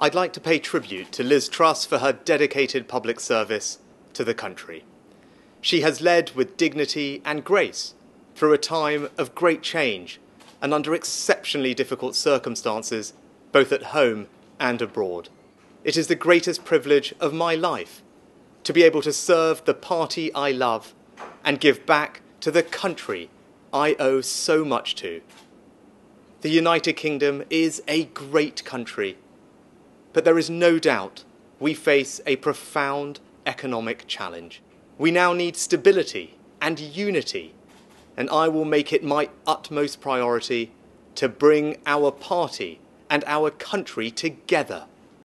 I'd like to pay tribute to Liz Truss for her dedicated public service to the country. She has led with dignity and grace through a time of great change and under exceptionally difficult circumstances, both at home and abroad. It is the greatest privilege of my life to be able to serve the party I love and give back to the country I owe so much to. The United Kingdom is a great country but there is no doubt we face a profound economic challenge. We now need stability and unity, and I will make it my utmost priority to bring our party and our country together.